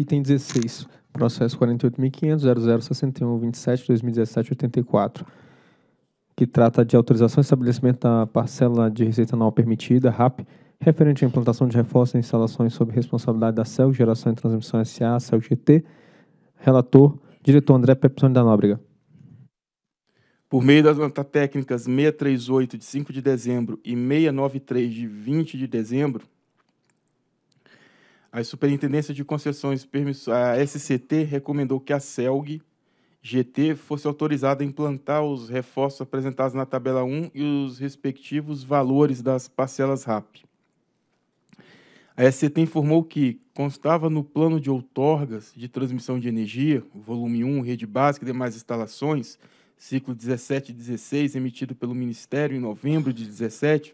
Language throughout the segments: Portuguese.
Item 16, processo 48.500.0061.27.2017.84, que trata de autorização e estabelecimento da parcela de receita anual permitida, RAP, referente à implantação de reforços e instalações sob responsabilidade da CEL, Geração e Transmissão SA, CEL-GT. Relator, diretor André Pepsoni da Nóbrega. Por meio das notas técnicas 638 de 5 de dezembro e 693 de 20 de dezembro, a Superintendência de Concessões, a SCT, recomendou que a CELG GT fosse autorizada a implantar os reforços apresentados na tabela 1 e os respectivos valores das parcelas RAP. A SCT informou que constava no plano de outorgas de transmissão de energia, volume 1, rede básica e demais instalações, ciclo 17 e 16, emitido pelo Ministério em novembro de 17,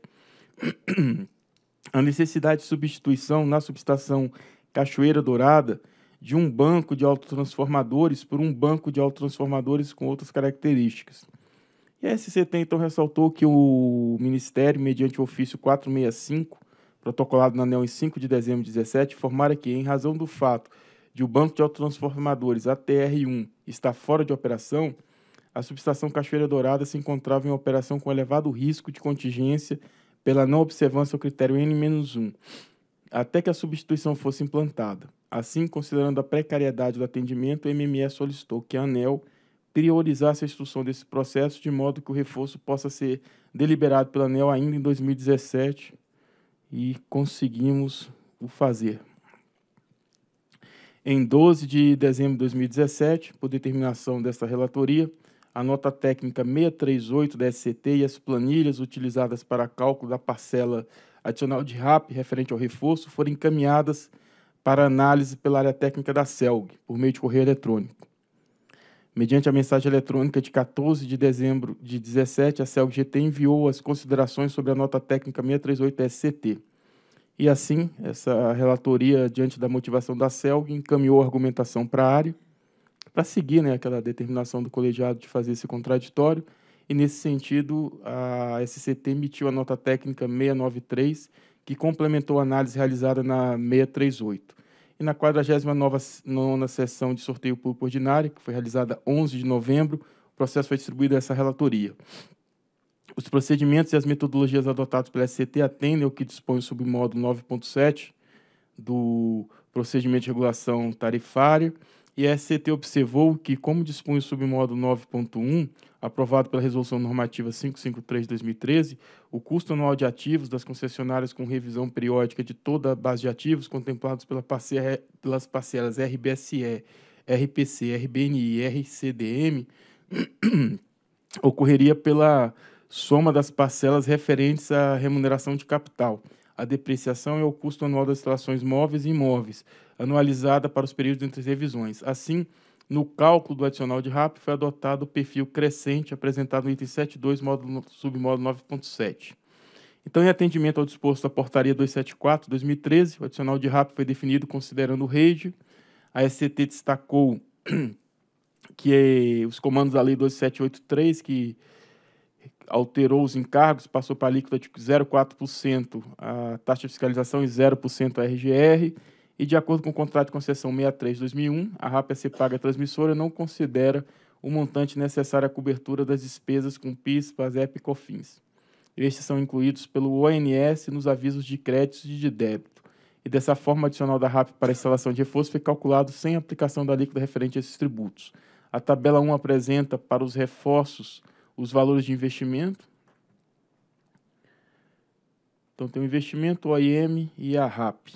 a necessidade de substituição na subestação Cachoeira Dourada de um banco de autotransformadores por um banco de autotransformadores com outras características. E a SCT então ressaltou que o Ministério, mediante o ofício 465, protocolado na ANEL em 5 de dezembro de 2017, informara que, em razão do fato de o banco de autotransformadores ATR1 estar fora de operação, a subestação Cachoeira Dourada se encontrava em operação com elevado risco de contingência pela não observância ao critério N-1, até que a substituição fosse implantada. Assim, considerando a precariedade do atendimento, o MME solicitou que a ANEL priorizasse a instrução desse processo de modo que o reforço possa ser deliberado pela ANEL ainda em 2017 e conseguimos o fazer. Em 12 de dezembro de 2017, por determinação desta relatoria, a nota técnica 638 da SCT e as planilhas utilizadas para cálculo da parcela adicional de RAP referente ao reforço foram encaminhadas para análise pela área técnica da CELG, por meio de correio eletrônico. Mediante a mensagem eletrônica de 14 de dezembro de 17, a CELG-GT enviou as considerações sobre a nota técnica 638-SCT. E assim, essa relatoria, diante da motivação da CELG, encaminhou a argumentação para a área, para seguir né, aquela determinação do colegiado de fazer esse contraditório. E, nesse sentido, a SCT emitiu a nota técnica 693, que complementou a análise realizada na 638. E na 49 sessão de sorteio público ordinário, que foi realizada 11 de novembro, o processo foi distribuído a essa relatoria. Os procedimentos e as metodologias adotados pela SCT atendem ao que dispõe o submódulo 9.7 do procedimento de regulação tarifária, e a SCT observou que, como dispõe o submódulo 9.1, aprovado pela Resolução Normativa 553-2013, o custo anual de ativos das concessionárias com revisão periódica de toda a base de ativos contemplados pela parcela, pelas parcelas RBSE, RPC, RBNI e RCDM ocorreria pela soma das parcelas referentes à remuneração de capital, a depreciação é o custo anual das instalações móveis e imóveis, anualizada para os períodos entre as revisões. Assim, no cálculo do adicional de RAP foi adotado o perfil crescente apresentado no item 7.2, submódulo 9.7. Então, em atendimento ao disposto da portaria 274/2013, o adicional de RAP foi definido considerando o rede. A SCT destacou que é os comandos da lei 2783 que alterou os encargos, passou para a alíquota de 0,4% a taxa de fiscalização e 0% a RGR. E, de acordo com o contrato de concessão 63-2001, a RAP é se Paga a Transmissora não considera o montante necessário à cobertura das despesas com PIS, PASEP e COFINS. Estes são incluídos pelo ONS nos avisos de crédito e de débito. E dessa forma, o adicional da RAP para a instalação de reforço foi calculado sem aplicação da alíquota referente a esses tributos. A tabela 1 apresenta para os reforços os valores de investimento. Então, tem o investimento, o OIM e a RAP.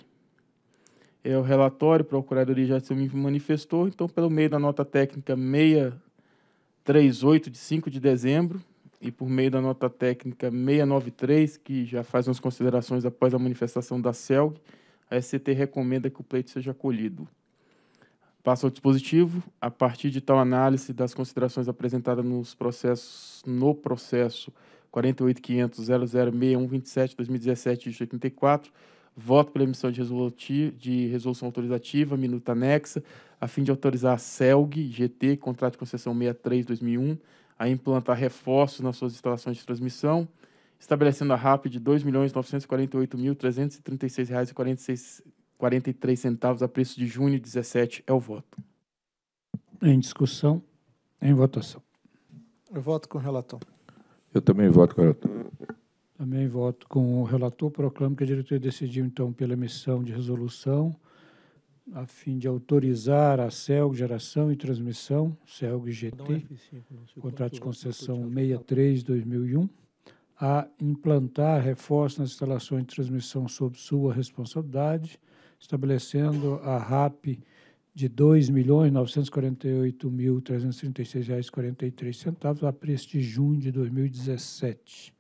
É o relatório, a Procuradoria já se manifestou, então, pelo meio da nota técnica 638, de 5 de dezembro, e por meio da nota técnica 693, que já faz umas considerações após a manifestação da CELG, a SCT recomenda que o pleito seja acolhido passa ao dispositivo, a partir de tal análise das considerações apresentadas nos processos, no processo 48.500.006127-2017-84, voto pela emissão de, de resolução autorizativa, minuta anexa, a fim de autorizar a CELG, GT, contrato de concessão 63-2001, a implantar reforços nas suas instalações de transmissão, estabelecendo a RAP de R$ 2.948.336,46 43 centavos a preço de junho 17 é o voto. Em discussão, em votação. Eu voto com o relator. Eu também voto com o relator. Também voto com o relator. Proclamo que a diretoria decidiu, então, pela emissão de resolução a fim de autorizar a CELG Geração e Transmissão, CELG GT, é contrato de concessão 63-2001, tipo a implantar reforço nas instalações de transmissão sob sua responsabilidade, estabelecendo a RAP de R$ 2.948.336,43 a preço de junho de 2017.